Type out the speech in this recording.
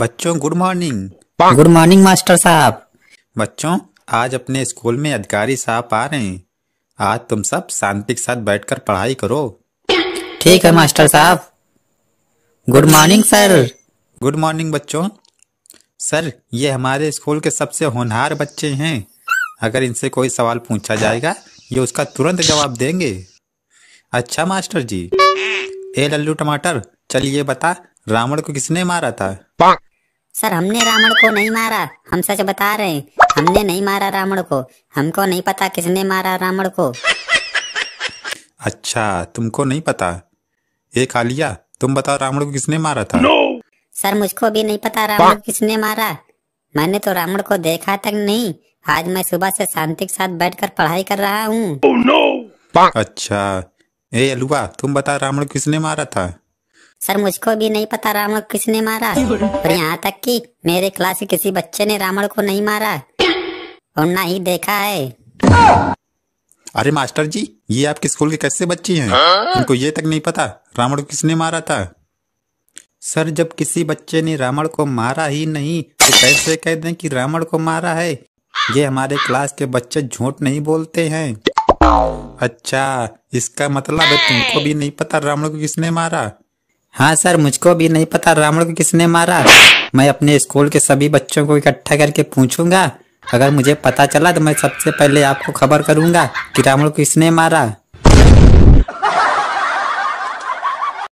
बच्चों good morning good morning master साहब बच्चों आज अपने स्कूल में अधिकारी साहब आ रहे हैं आज तुम सब शांति के साथ बैठकर पढ़ाई करो ठीक है मास्टर साहब good morning sir good morning बच्चों सर ये हमारे स्कूल के सबसे होनहार बच्चे हैं अगर इनसे कोई सवाल पूछा जाएगा ये उसका तुरंत जवाब देंगे अच्छा मास्टर जी ए लल्लू टमाटर चलिए बता रावण को किसने मारा था सर हमने रावण को नहीं मारा हम सच बता रहे हैं हमने नहीं मारा रावण को हमको नहीं पता किसने मारा रावण को अच्छा तुमको नहीं पता एक आलिया तुम बताओ रावण को किसने मारा था no! सर मुझको भी नहीं पता रावण को किसने मारा मैंने तो रावण को देखा तक नहीं आज मैं सुबह से शांति के साथ बैठकर पढ़ाई कर रहा हूँ oh, no! अच्छा ए अलुआ तुम बताओ रावण किसने मारा था सर मुझको भी नहीं पता रावण किसने मारा और यहाँ तक कि मेरे क्लास के किसी बच्चे ने रावण को नहीं मारा और ना ही देखा है अरे मास्टर जी ये आपके स्कूल के कैसे बच्चे हैं इनको ये तक नहीं पता रावण को किसने मारा था सर जब किसी बच्चे ने रावण को मारा ही नहीं तो कैसे कह दें कि रावण को मारा है ये हमारे क्लास के बच्चे झूठ नहीं बोलते हैं अच्छा इसका मतलब है तुमको भी नहीं पता रावण को किसने मारा हाँ सर मुझको भी नहीं पता रावण को किसने मारा मैं अपने स्कूल के सभी बच्चों को इकट्ठा करके पूछूंगा अगर मुझे पता चला तो मैं सबसे पहले आपको खबर करूंगा कि रावण को किसने मारा